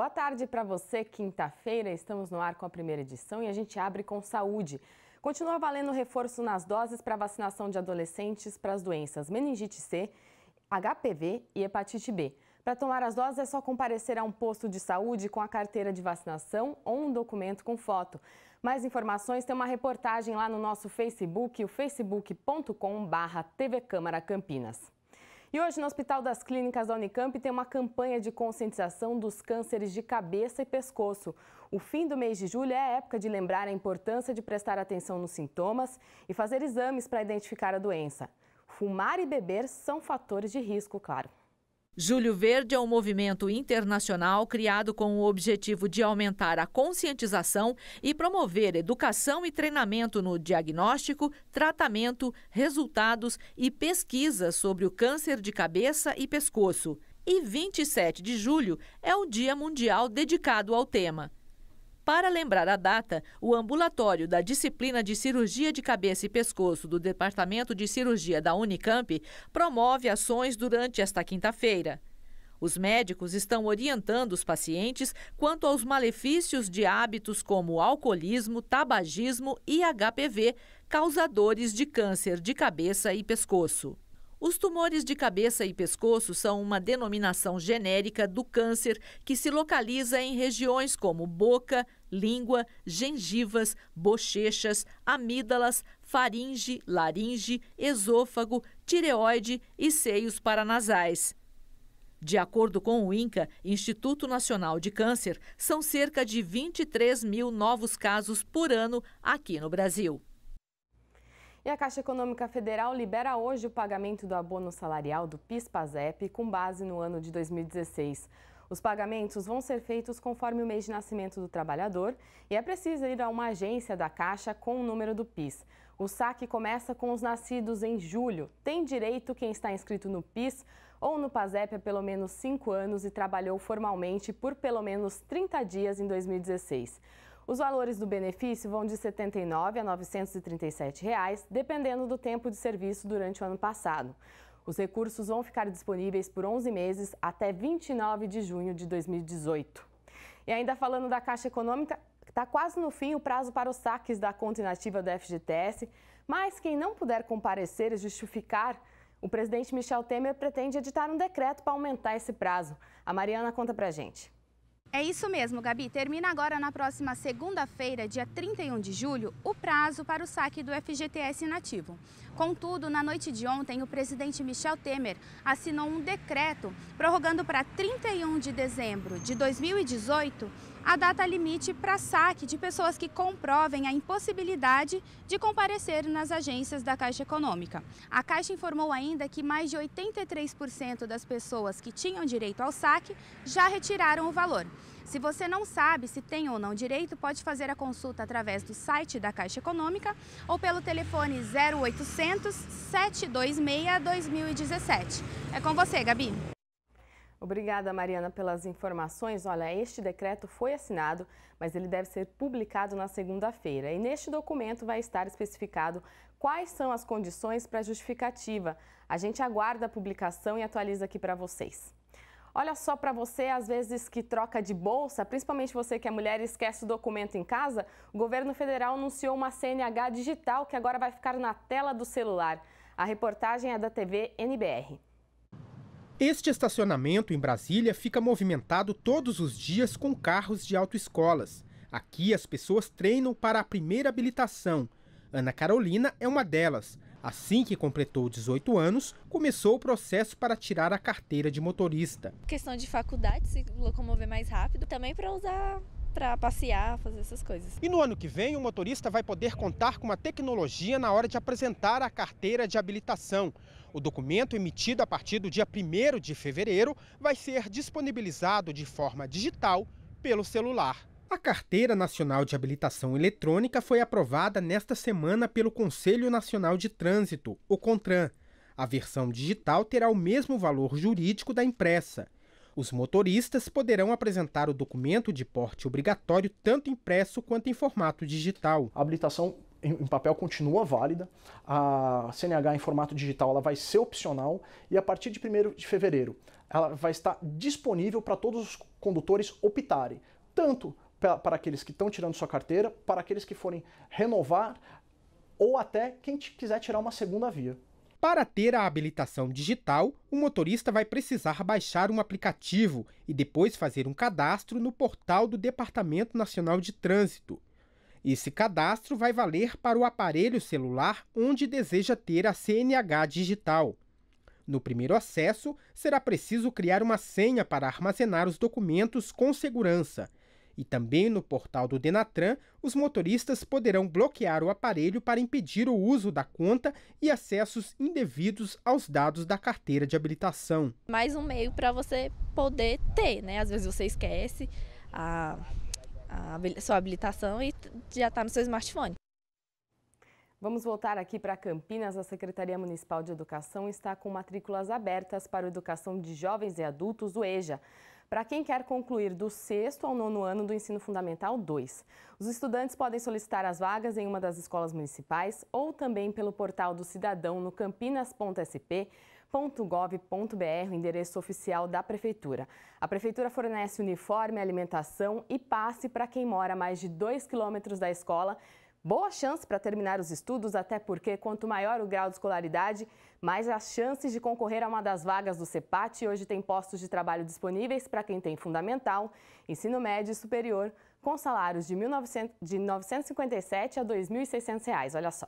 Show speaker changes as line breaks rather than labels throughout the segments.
Boa tarde para você, quinta-feira. Estamos no ar com a primeira edição e a gente abre com saúde. Continua valendo reforço nas doses para vacinação de adolescentes para as doenças meningite C, HPV e hepatite B. Para tomar as doses é só comparecer a um posto de saúde com a carteira de vacinação ou um documento com foto. Mais informações tem uma reportagem lá no nosso Facebook, o facebook.com/tvcâmara Campinas. E hoje, no Hospital das Clínicas da Unicamp, tem uma campanha de conscientização dos cânceres de cabeça e pescoço. O fim do mês de julho é época de lembrar a importância de prestar atenção nos sintomas e fazer exames para identificar a doença. Fumar e beber são fatores de risco, claro.
Júlio Verde é um movimento internacional criado com o objetivo de aumentar a conscientização e promover educação e treinamento no diagnóstico, tratamento, resultados e pesquisa sobre o câncer de cabeça e pescoço. E 27 de julho é o Dia Mundial dedicado ao tema. Para lembrar a data, o ambulatório da disciplina de cirurgia de cabeça e pescoço do Departamento de Cirurgia da Unicamp promove ações durante esta quinta-feira. Os médicos estão orientando os pacientes quanto aos malefícios de hábitos como alcoolismo, tabagismo e HPV, causadores de câncer de cabeça e pescoço. Os tumores de cabeça e pescoço são uma denominação genérica do câncer que se localiza em regiões como boca, língua, gengivas, bochechas, amígdalas, faringe, laringe, esôfago, tireoide e seios paranasais. De acordo com o INCA, Instituto Nacional de Câncer, são cerca de 23 mil novos casos por ano aqui no Brasil.
E a Caixa Econômica Federal libera hoje o pagamento do abono salarial do PIS-PASEP com base no ano de 2016. Os pagamentos vão ser feitos conforme o mês de nascimento do trabalhador e é preciso ir a uma agência da Caixa com o número do PIS. O saque começa com os nascidos em julho. Tem direito quem está inscrito no PIS ou no PASEP há pelo menos 5 anos e trabalhou formalmente por pelo menos 30 dias em 2016. Os valores do benefício vão de R$ 79 a R$ 937, reais, dependendo do tempo de serviço durante o ano passado. Os recursos vão ficar disponíveis por 11 meses até 29 de junho de 2018. E ainda falando da Caixa Econômica, está quase no fim o prazo para os saques da conta inativa do FGTS, mas quem não puder comparecer e justificar, o presidente Michel Temer pretende editar um decreto para aumentar esse prazo. A Mariana conta a gente. É isso mesmo, Gabi. Termina agora na próxima segunda-feira, dia 31 de julho, o prazo para o saque do FGTS inativo. Contudo, na noite de ontem, o presidente Michel Temer assinou um decreto prorrogando para 31 de dezembro de 2018 a data limite para saque de pessoas que comprovem a impossibilidade de comparecer nas agências da Caixa Econômica. A Caixa informou ainda que mais de 83% das pessoas que tinham direito ao saque já retiraram o valor. Se você não sabe se tem ou não direito, pode fazer a consulta através do site da Caixa Econômica ou pelo telefone 0800 726 2017. É com você, Gabi. Obrigada, Mariana, pelas informações. Olha, este decreto foi assinado, mas ele deve ser publicado na segunda-feira. E neste documento vai estar especificado quais são as condições para a justificativa. A gente aguarda a publicação e atualiza aqui para vocês. Olha só para você, às vezes que troca de bolsa, principalmente você que é mulher e esquece o documento em casa, o governo federal anunciou uma CNH digital que agora vai ficar na tela do celular. A reportagem é da TV NBR.
Este estacionamento em Brasília fica movimentado todos os dias com carros de autoescolas. Aqui as pessoas treinam para a primeira habilitação. Ana Carolina é uma delas. Assim que completou 18 anos, começou o processo para tirar a carteira de motorista.
Questão de faculdade, se locomover mais rápido, também para usar para passear, fazer essas coisas.
E no ano que vem, o motorista vai poder contar com uma tecnologia na hora de apresentar a carteira de habilitação. O documento emitido a partir do dia 1 de fevereiro vai ser disponibilizado de forma digital pelo celular. A Carteira Nacional de Habilitação Eletrônica foi aprovada nesta semana pelo Conselho Nacional de Trânsito, o CONTRAN. A versão digital terá o mesmo valor jurídico da impressa. Os motoristas poderão apresentar o documento de porte obrigatório tanto impresso quanto em formato digital. A habilitação em papel continua válida, a CNH em formato digital ela vai ser opcional e a partir de 1 de fevereiro ela vai estar disponível para todos os condutores optarem, tanto para aqueles que estão tirando sua carteira, para aqueles que forem renovar ou até quem quiser tirar uma segunda via. Para ter a habilitação digital, o motorista vai precisar baixar um aplicativo e depois fazer um cadastro no portal do Departamento Nacional de Trânsito. Esse cadastro vai valer para o aparelho celular onde deseja ter a CNH digital. No primeiro acesso, será preciso criar uma senha para armazenar os documentos com segurança e também no portal do Denatran, os motoristas poderão bloquear o aparelho para impedir o uso da conta e acessos indevidos aos dados da carteira de habilitação.
Mais um meio para você poder ter, né? Às vezes você esquece a,
a sua habilitação e já está no seu smartphone. Vamos voltar aqui para Campinas. A Secretaria Municipal de Educação está com matrículas abertas para a educação de jovens e adultos, o EJA para quem quer concluir do sexto ao nono ano do ensino fundamental 2. Os estudantes podem solicitar as vagas em uma das escolas municipais ou também pelo portal do cidadão no campinas.sp o endereço oficial da Prefeitura. A Prefeitura fornece uniforme, alimentação e passe para quem mora a mais de 2 quilômetros da escola, boa chance para terminar os estudos, até porque quanto maior o grau de escolaridade, mais as chances de concorrer a uma das vagas do CEPAT. Hoje tem postos de trabalho disponíveis para quem tem fundamental, ensino médio e superior, com salários de, 1900, de R$ 957 a R$ 2.600. Olha só.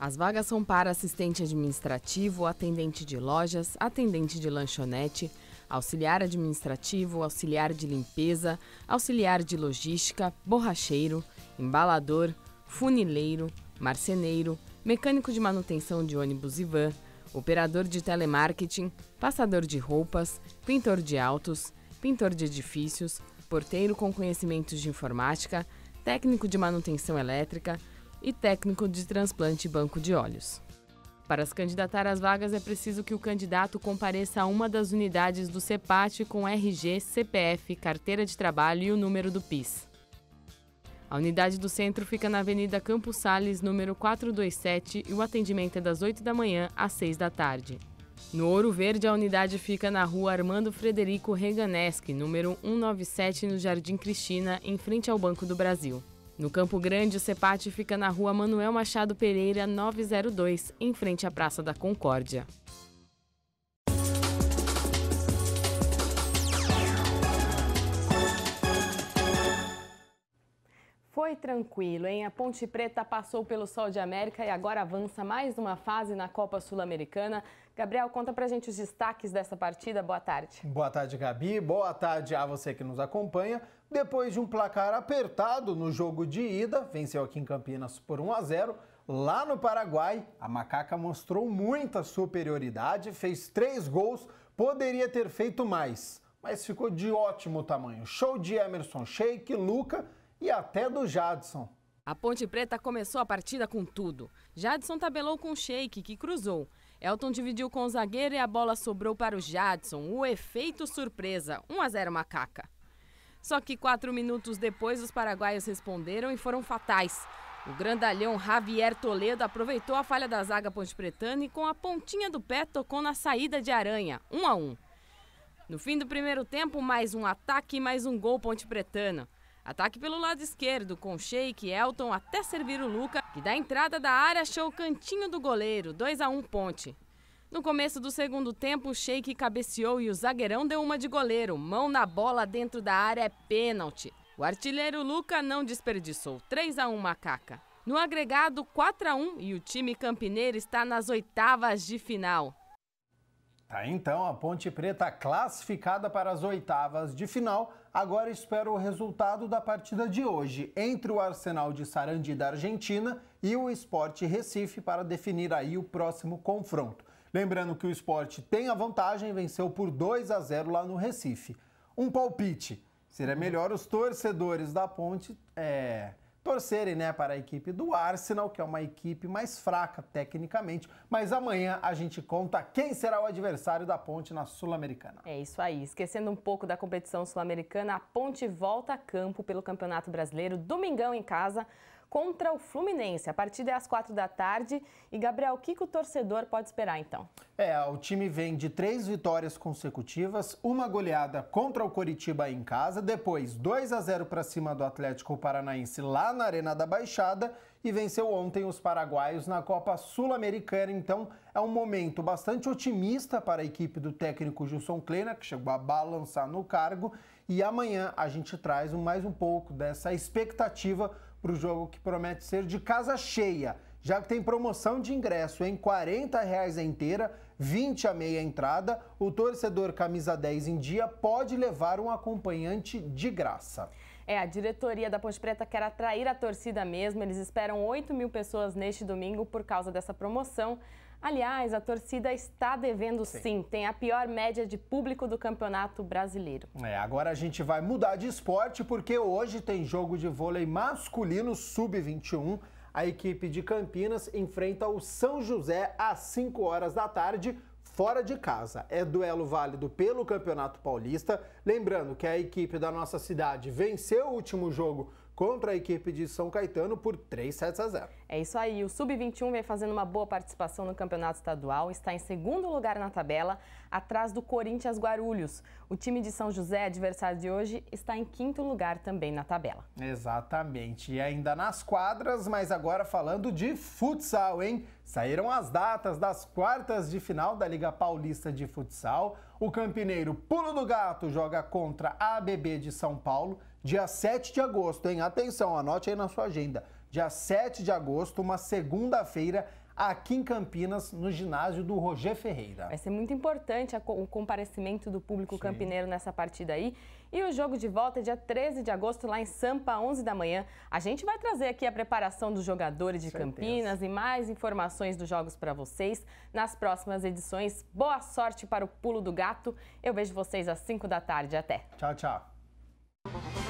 As vagas são para assistente administrativo, atendente de lojas, atendente de lanchonete, auxiliar administrativo, auxiliar de limpeza, auxiliar de logística, borracheiro, embalador, funileiro, marceneiro, mecânico de manutenção de ônibus e van, operador de telemarketing, passador de roupas, pintor de autos, pintor de edifícios, porteiro com conhecimentos de informática, técnico de manutenção elétrica e técnico de transplante e banco de olhos. Para se candidatar às vagas é preciso que o candidato compareça a uma das unidades do CEPAT com RG, CPF, carteira de trabalho e o número do PIS. A unidade do centro fica na Avenida Campos Sales, número 427, e o atendimento é das 8 da manhã às 6 da tarde. No Ouro Verde, a unidade fica na rua Armando Frederico Reganeschi, número 197, no Jardim Cristina, em frente ao Banco do Brasil. No Campo Grande, o CEPAT fica na rua Manuel Machado Pereira, 902, em frente à Praça da Concórdia. Foi tranquilo, hein? A Ponte Preta passou pelo Sol de América e agora avança mais uma fase na Copa Sul-Americana. Gabriel, conta pra gente os destaques dessa partida. Boa
tarde. Boa tarde, Gabi. Boa tarde a você que nos acompanha. Depois de um placar apertado no jogo de ida, venceu aqui em Campinas por 1 a 0. Lá no Paraguai, a Macaca mostrou muita superioridade, fez três gols, poderia ter feito mais, mas ficou de ótimo tamanho. Show de Emerson Sheik, Luca e até do Jadson.
A Ponte Preta começou a partida com tudo. Jadson tabelou com Sheik, que cruzou. Elton dividiu com o zagueiro e a bola sobrou para o Jadson. O efeito surpresa, 1 a 0 Macaca. Só que quatro minutos depois, os paraguaios responderam e foram fatais. O grandalhão Javier Toledo aproveitou a falha da zaga ponte-pretana e com a pontinha do pé tocou na saída de aranha, 1 a 1. No fim do primeiro tempo, mais um ataque e mais um gol ponte Pretana. Ataque pelo lado esquerdo, com Sheik e Elton até servir o Luca, que da entrada da área achou o cantinho do goleiro, 2 a 1 Ponte. No começo do segundo tempo, o Sheik cabeceou e o zagueirão deu uma de goleiro. Mão na bola dentro da área é pênalti. O artilheiro Luca não desperdiçou. 3 a 1 Macaca. No agregado, 4 a 1 e o time campineiro está nas oitavas de final.
Tá então a Ponte Preta classificada para as oitavas de final. Agora espera o resultado da partida de hoje entre o Arsenal de Sarandi da Argentina e o Esporte Recife para definir aí o próximo confronto. Lembrando que o Esporte tem a vantagem, venceu por 2 a 0 lá no Recife. Um palpite. Seria melhor os torcedores da Ponte é, torcerem né, para a equipe do Arsenal, que é uma equipe mais fraca tecnicamente. Mas amanhã a gente conta quem será o adversário da Ponte na Sul-Americana.
É isso aí. Esquecendo um pouco da competição sul-americana, a Ponte volta a campo pelo Campeonato Brasileiro, domingão em casa contra o Fluminense. A partida é às quatro da tarde. E, Gabriel, o que, que o torcedor pode esperar então?
É, o time vem de três vitórias consecutivas, uma goleada contra o Coritiba em casa, depois 2 a 0 para cima do Atlético Paranaense lá na Arena da Baixada e venceu ontem os paraguaios na Copa Sul-Americana. Então, é um momento bastante otimista para a equipe do técnico Gilson Kleina, que chegou a balançar no cargo. E amanhã a gente traz mais um pouco dessa expectativa para o jogo que promete ser de casa cheia, já que tem promoção de ingresso em R$ 40,00 a inteira, 20 a meia entrada. O torcedor camisa 10 em dia pode levar um acompanhante de graça.
É, a diretoria da Ponte Preta quer atrair a torcida mesmo. Eles esperam 8 mil pessoas neste domingo por causa dessa promoção. Aliás, a torcida está devendo sim. sim. Tem a pior média de público do Campeonato Brasileiro.
É, agora a gente vai mudar de esporte porque hoje tem jogo de vôlei masculino sub-21. A equipe de Campinas enfrenta o São José às 5 horas da tarde fora de casa. É duelo válido pelo Campeonato Paulista. Lembrando que a equipe da nossa cidade venceu o último jogo contra a equipe de São Caetano por 3 sets a 0.
É isso aí, o Sub-21 vem fazendo uma boa participação no Campeonato Estadual, está em segundo lugar na tabela, atrás do Corinthians Guarulhos. O time de São José, adversário de hoje, está em quinto lugar também na tabela.
Exatamente. E ainda nas quadras, mas agora falando de futsal, hein? Saíram as datas das quartas de final da Liga Paulista de Futsal. O campineiro Pulo do Gato joga contra a ABB de São Paulo, dia 7 de agosto, hein? Atenção, anote aí na sua agenda. Dia 7 de agosto, uma segunda-feira, aqui em Campinas, no ginásio do Roger Ferreira. Vai ser
muito importante o comparecimento do público Sim. campineiro nessa partida aí. E o jogo de volta é dia 13 de agosto, lá em Sampa, 11 da manhã. A gente vai trazer aqui a preparação dos jogadores de Campinas e mais informações dos jogos para vocês nas próximas edições. Boa sorte para o Pulo do Gato. Eu vejo vocês às 5 da tarde. Até. Tchau, tchau.